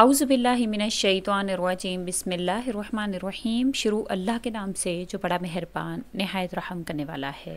आउज़बिल्लिमिनशैतवानरवाजीम बिसमीम शुरू अल्लाह के नाम से जो बड़ा मेहरबान नहायत रहम करने वाला है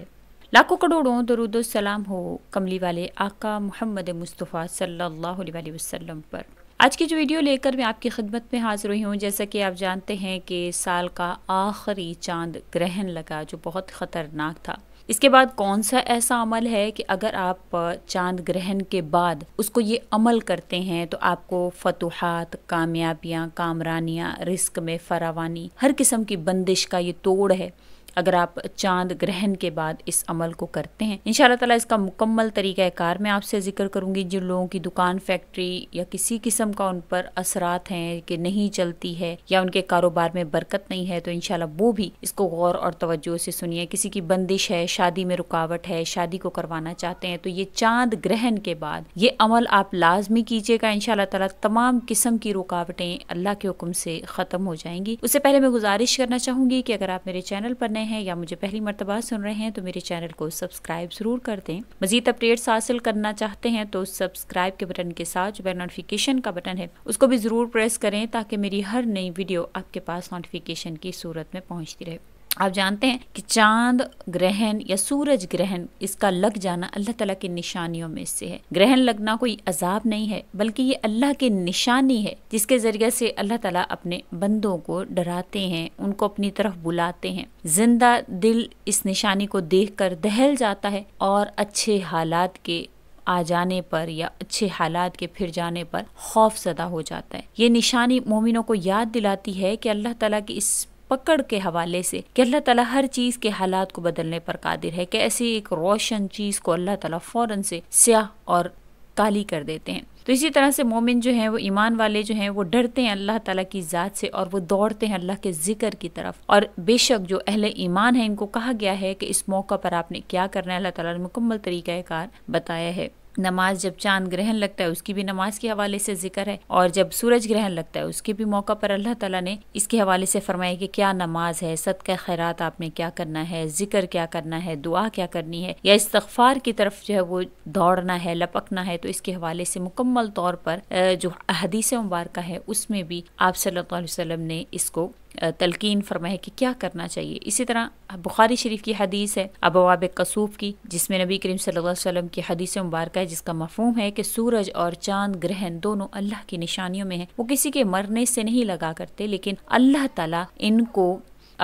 लाखों करोड़ों दरुदोसलाम हो कमली वाले आका मोहम्मद मुस्तफ़ा सल्लल्लाहु अलैहि वसल्लम पर आज की जो वीडियो लेकर मैं आपकी खिदमत में हाज़िर हुई हूँ जैसा कि आप जानते हैं कि साल का आखिरी चांद ग्रहण लगा जो बहुत ख़तरनाक था इसके बाद कौन सा ऐसा अमल है कि अगर आप चांद ग्रहण के बाद उसको ये अमल करते हैं तो आपको फतुहात कामयाबियाँ कामरानियाँ रिस्क में फरावानी हर किस्म की बंदिश का ये तोड़ है अगर आप चांद ग्रहण के बाद इस अमल को करते हैं इन तला इसका मुकम्मल तरीका कार मैं आपसे जिक्र करूंगी जिन लोगों की दुकान फैक्ट्री या किसी किस्म का उन पर असरात हैं कि नहीं चलती है या उनके कारोबार में बरकत नहीं है तो इनशाला वो भी इसको गौर और तवज्जो से सुनिए किसी की बंदिश है शादी में रुकावट है शादी को करवाना चाहते हैं तो ये चांद ग्रहण के बाद ये अमल आप लाजमी कीजिएगा इन तला तमाम किस्म की रुकावटें अल्लाह के हुक्म से ख़त्म हो जाएंगी उससे पहले मैं गुजारिश करना चाहूंगी कि अगर आप मेरे चैनल पर नए हैं या मुझे पहली मरतबा सुन रहे हैं तो मेरे चैनल को सब्सक्राइब ज़रूर कर दें मजीद अपडेट्स हासिल करना चाहते हैं तो सब्सक्राइब के बटन के साथ जो बेल नोटिफिकेशन का बटन है उसको भी ज़रूर प्रेस करें ताकि मेरी हर नई वीडियो आपके पास नोटिफिकेशन की सूरत में पहुँचती रहे आप जानते हैं कि चांद ग्रहण या सूरज ग्रहण इसका लग जाना अल्लाह तला की निशानियों में से है ग्रहण लगना कोई अजाब नहीं है बल्कि ये अल्लाह की निशानी है जिसके जरिए से अल्लाह तला अपने बंदों को डराते हैं उनको अपनी तरफ बुलाते हैं जिंदा दिल इस निशानी को देख कर दहल जाता है और अच्छे हालात के आ जाने पर या अच्छे हालात के फिर जाने पर खौफ सदा हो जाता है ये निशानी मोमिनों को याद दिलाती है कि अल्लाह तला की इस पकड़ के हवाले से कि अल्लाह ताला हर चीज़ के हालात को बदलने पर कादिर है कि ऐसी एक रोशन चीज़ को अल्लाह ताला फ़ौरन से स्याह और काली कर देते हैं तो इसी तरह से मोमिन जो हैं वो ईमान वाले जो हैं वो डरते हैं अल्लाह ताला की ज़ात से और वो दौड़ते हैं अल्लाह के ज़िक्र की तरफ और बेशक जो अहल ईमान है इनको कहा गया है कि इस मौका पर आपने क्या करना है अल्लाह ताला ने मुकम्मल तरीक़ाकार बताया है नमाज जब चांद ग्रहण लगता है उसकी भी नमाज के हवाले से जिक्र है और जब सूरज ग्रहण लगता है उसके भी मौका पर अल्लाह ताला ने इसके हवाले से फरमाया कि क्या नमाज है सद का खैरात आपने क्या करना है जिक्र क्या करना है दुआ क्या करनी है या इस्तफार की तरफ जो है वो दौड़ना है लपकना है तो इसके हवाले से मुकम्मल तौर पर जो हदीस मुबारक है उसमें भी आप सल्लल्लाहु अलैहि वसल्लम ने इसको तलकिन फरमाए कि क्या करना चाहिए इसी तरह बुखारी शरीफ की हदीस है अबवाब कसूफ की जिसमें नबी करीम सल्लल्लाहु वसल्लम की हदीस मुबारक है जिसका मफहम है कि सूरज और चांद ग्रहण दोनों अल्लाह की निशानियों में है वो किसी के मरने से नहीं लगा करते लेकिन अल्लाह तला इनको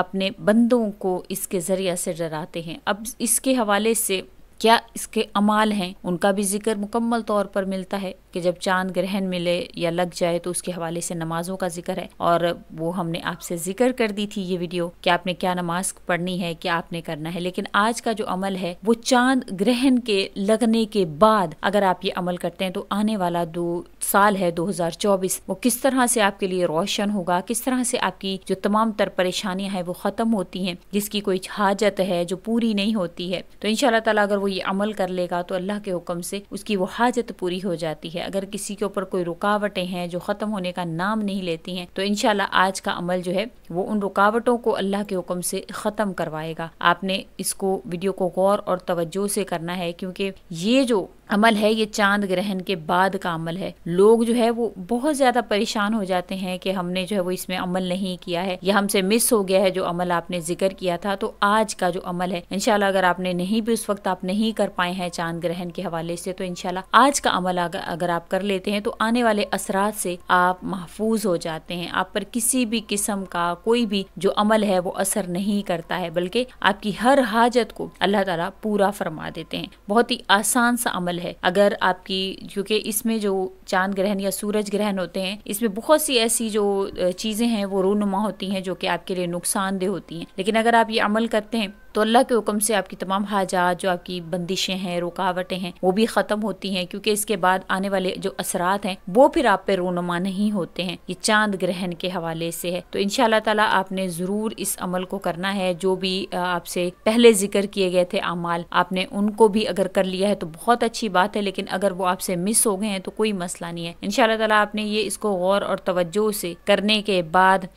अपने बंदों को इसके ज़रिया से डराते हैं अब इसके हवाले से क्या इसके अमाल हैं उनका भी जिक्र मुकम्मल तौर पर मिलता है कि जब चांद ग्रहण मिले या लग जाए तो उसके हवाले से नमाजों का जिक्र है और वो हमने आपसे जिक्र कर दी थी ये वीडियो कि आपने क्या नमाज पढ़नी है क्या आपने करना है लेकिन आज का जो अमल है वो चांद ग्रहण के लगने के बाद अगर आप ये अमल करते हैं तो आने वाला दो साल है चौबीस वो किस तरह से आपके लिए रोशन होगा किस तरह से आपकी जो तमाम तर परेशानियां हैं वो ख़त्म होती हैं जिसकी कोई हाजत है जो पूरी नहीं होती है तो इनशाला अगर वो ये अमल कर लेगा तो अल्लाह के हुक्म से उसकी वो हाजत पूरी हो जाती है अगर किसी के ऊपर कोई रुकावटें हैं जो ख़त्म होने का नाम नहीं लेती हैं तो इनशाला आज का अमल जो है वो उन रुकावटों को अल्लाह के हुक्म से ख़त्म करवाएगा आपने इसको वीडियो को गौर और तवज्जो से करना है क्योंकि ये जो अमल है ये चांद ग्रहण के बाद का अमल है लोग जो है वो बहुत ज़्यादा परेशान हो जाते हैं कि हमने जो है वो इसमें अमल नहीं किया है या हमसे मिस हो गया है जो अमल आपने जिक्र किया था तो आज का जो अमल है इनशाला अगर आपने नहीं भी उस वक्त आप नहीं कर पाए हैं चांद ग्रहण के हवाले से तो इनशाला आज का अमल अगर आप कर लेते हैं तो आने वाले असरा से आप महफूज हो जाते हैं आप पर किसी भी किस्म का कोई भी जो अमल है वो असर नहीं करता है बल्कि आपकी हर हाजत को अल्लाह तला पूरा फरमा देते हैं बहुत ही आसान सा अमल नॉर्मल है अगर आपकी क्योंकि इसमें जो चांद ग्रहण या सूरज ग्रहण होते हैं इसमें बहुत सी ऐसी जो चीज़ें हैं वो रोनुमा होती हैं जो कि आपके लिए नुकसानदेह होती हैं लेकिन अगर आप ये अमल करते हैं तो अल्लाह के हुक्म से आपकी तमाम हाजात जो आपकी बंदिशें हैं रुकावटें हैं वो भी ख़त्म होती हैं क्योंकि इसके बाद आने वाले जो असरात हैं वो फिर आप पे रोनुमा नहीं होते हैं ये चांद ग्रहण के हवाले से है तो इन ताला आपने ज़रूर इस अमल को करना है जो भी आपसे पहले जिक्र किए गए थे अमाल आपने उनको भी अगर कर लिया है तो बहुत अच्छी बात है लेकिन अगर वो आपसे मिस हो गए हैं तो कोई मसला नहीं है इन ताला आपने ये इसको गौर और तवज्जो से करने के बाद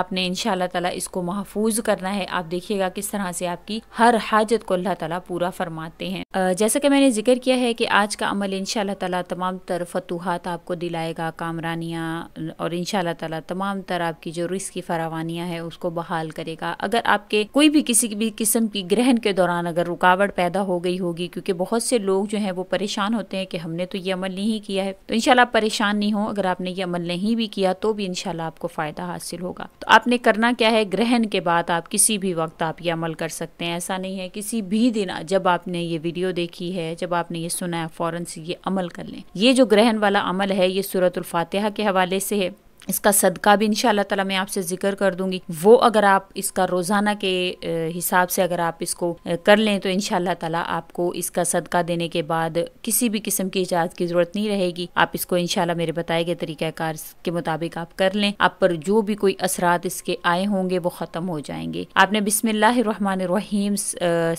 आपने इन ताला इसको महफूज करना है आप देखिएगा किस तरह से आपकी हर हाजत को अल्लाह ताला पूरा फरमाते हैं जैसा कि मैंने जिक्र किया है कि आज का अमल इनशाला ताला तमाम तर फतूहत आपको दिलाएगा कामरानियाँ और इन ताला तमाम तर आपकी जो रिस्क की फरावानियाँ है उसको बहाल करेगा अगर आपके कोई भी किसी भी किस्म की ग्रहण के दौरान अगर रुकावट पैदा हो गई होगी क्योंकि बहुत से लोग जो हैं वो परेशान होते हैं कि हमने तो ये अमल नहीं किया है तो इनशाला आप परेशान नहीं हो अगर आपने ये अमल नहीं भी किया तो भी इनशाला आपको फ़ायदा हासिल होगा तो आपने करना क्या है ग्रहण के बाद आप किसी भी वक्त आप ये अमल कर सकते हैं ऐसा नहीं है किसी भी दिन जब आपने ये वीडियो देखी है जब आपने ये सुना है फ़ौरन से ये अमल कर लें ये जो ग्रहण वाला अमल है ये सूरतुल फातिहा के हवाले से है इसका सदका भी इंशाल्लाह ताला मैं आपसे ज़िक्र कर दूंगी वो अगर आप इसका रोज़ाना के हिसाब से अगर आप इसको कर लें तो इंशाल्लाह ताला आपको इसका सदका देने के बाद किसी भी किस्म की इजाज़त की ज़रूरत नहीं रहेगी आप इसको इंशाल्लाह मेरे बताए गए तरीक़ाकार के मुताबिक आप कर लें आप पर जो भी कोई असरात इसके आए होंगे वो ख़त्म हो जाएंगे आपने बिसमीम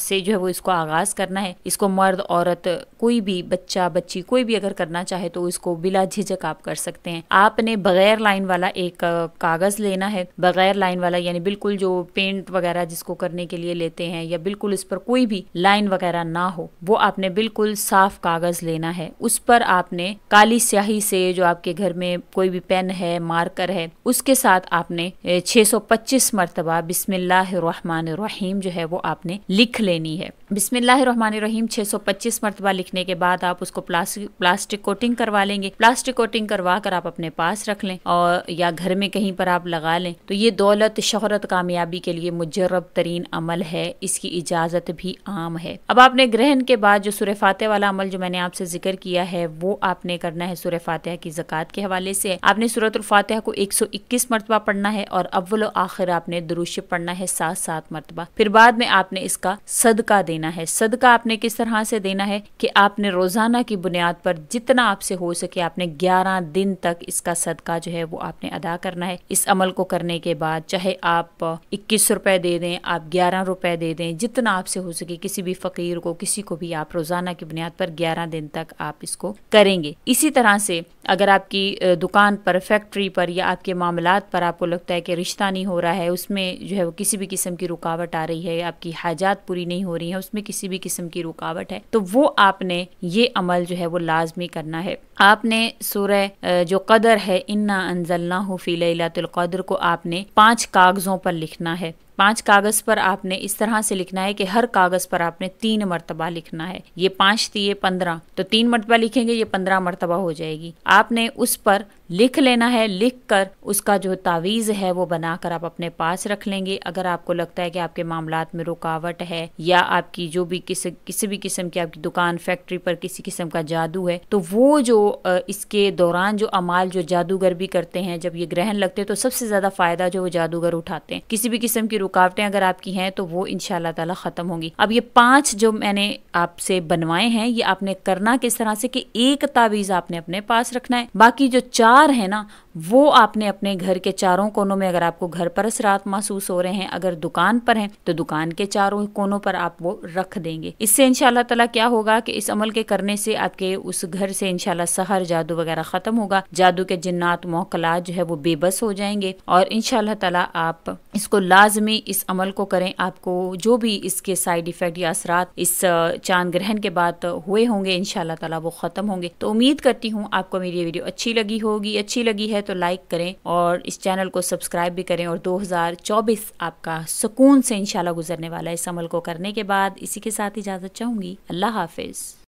से जो है वो इसको आगाज़ करना है इसको मर्द औरत कोई भी बच्चा बच्ची कोई भी अगर करना चाहे तो इसको बिला झिझक आप कर सकते हैं आपने बगैर लाइन वाला एक कागज़ लेना है बगैर लाइन वाला यानी बिल्कुल जो पेंट वगैरह जिसको करने के लिए लेते हैं या बिल्कुल इस पर कोई भी लाइन वगैरह ना हो वो आपने बिल्कुल साफ कागज़ लेना है उस पर आपने काली स्याही से जो आपके घर में कोई भी पेन है मार्कर है उसके साथ आपने 625 मरतबा रहीम जो है वो आपने लिख लेनी है बिस्मिल्लाहिर्रहमानिर्रहीम 625 मरतबा लिखने के बाद आप उसको प्लास्टिक प्लास्टिक कोटिंग करवा लेंगे प्लास्टिक कोटिंग करवा कर आप अपने पास रख लें और और या घर में कहीं पर आप लगा लें तो ये दौलत शहरत कामयाबी के लिए मुजरब तरीन अमल है इसकी इजाज़त भी आम है अब आपने ग्रहण के बाद जो सुर फातह वाला अमल जो मैंने आपसे जिक्र किया है वो आपने करना है सुर फातह की ज़क़़त के हवाले से आपने फातह को एक सौ इक्कीस मरतबा पढ़ना है और अव्वल आखिर आपने दुरुश पढ़ना है सात सात मरतबा फिर बाद में आपने इसका सदका देना है सदका आपने किस तरह से देना है कि आपने रोज़ाना की बुनियाद पर जितना आपसे हो सके आपने ग्यारह दिन तक इसका सदका जो है वो आपने अदा करना है इस अमल को करने के बाद चाहे आप इक्कीस रुपए दे दें आप ग्यारह रुपए दे दें जितना आपसे हो सके किसी भी फ़कीर को किसी को भी आप रोज़ाना की बुनियाद पर ग्यारह दिन तक आप इसको करेंगे इसी तरह से अगर आपकी दुकान पर फैक्ट्री पर या आपके मामला पर आपको लगता है कि रिश्ता नहीं हो रहा है उसमें जो है वो किसी भी किस्म की रुकावट आ रही है आपकी हाजात पूरी नहीं हो रही है उसमें किसी भी किस्म की रुकावट है तो वो आपने ये अमल जो है वो लाजमी करना है आपने सूर्य जो कदर है इन्ना अनजलना हो फी लतुल्कदर को आपने पांच कागज़ों पर लिखना है पांच कागज पर आपने इस तरह से लिखना है कि हर कागज पर आपने तीन मरतबा लिखना है ये पांच थी ये पंद्रह तो तीन मरतबा लिखेंगे ये पंद्रह मरतबा हो जाएगी आपने उस पर लिख लेना है लिख कर उसका जो तावीज़ है वो बनाकर आप अपने पास रख लेंगे अगर आपको लगता है कि आपके मामला में रुकावट है या आपकी जो भी किस किसी भी किस्म की आपकी दुकान फैक्ट्री पर किसी किस्म का जादू है तो वो जो इसके दौरान जो अमाल जो जादूगर भी करते हैं जब ये ग्रहण लगते हैं तो सबसे ज़्यादा फ़ायदा जो वो जादूगर उठाते हैं किसी भी किस्म की रुकावटें अगर आपकी हैं तो वो इन ताला ख़त्म होंगी अब ये पांच जो मैंने आपसे बनवाए हैं ये आपने करना किस तरह से कि एक तावीज़ आपने अपने पास रखना है बाकी जो चार है ना वो आपने अपने घर के चारों कोनों में अगर आपको घर पर असरात महसूस हो रहे हैं अगर दुकान पर हैं तो दुकान के चारों कोनों पर आप वो रख देंगे इससे इनशाला तला क्या होगा कि इस अमल के करने से आपके उस घर से इनशाला सहर जादू वगैरह खत्म होगा जादू के जिन्नात मोकलात जो है वो बेबस हो जाएंगे और इनशाला तला आप इसको लाजमी इस अमल को करें आपको जो भी इसके साइड इफ़ेक्ट या असरा इस चांद ग्रहण के बाद हुए होंगे इन ताला वो ख़त्म होंगे तो उम्मीद करती हूँ आपको मेरी ये वीडियो अच्छी लगी होगी अच्छी लगी है तो लाइक करें और इस चैनल को सब्सक्राइब भी करें और 2024 आपका सुकून से इनशाला गुजरने वाला है इस अमल को करने के बाद इसी के साथ इजाज़त चाहूंगी अल्लाह हाफिज़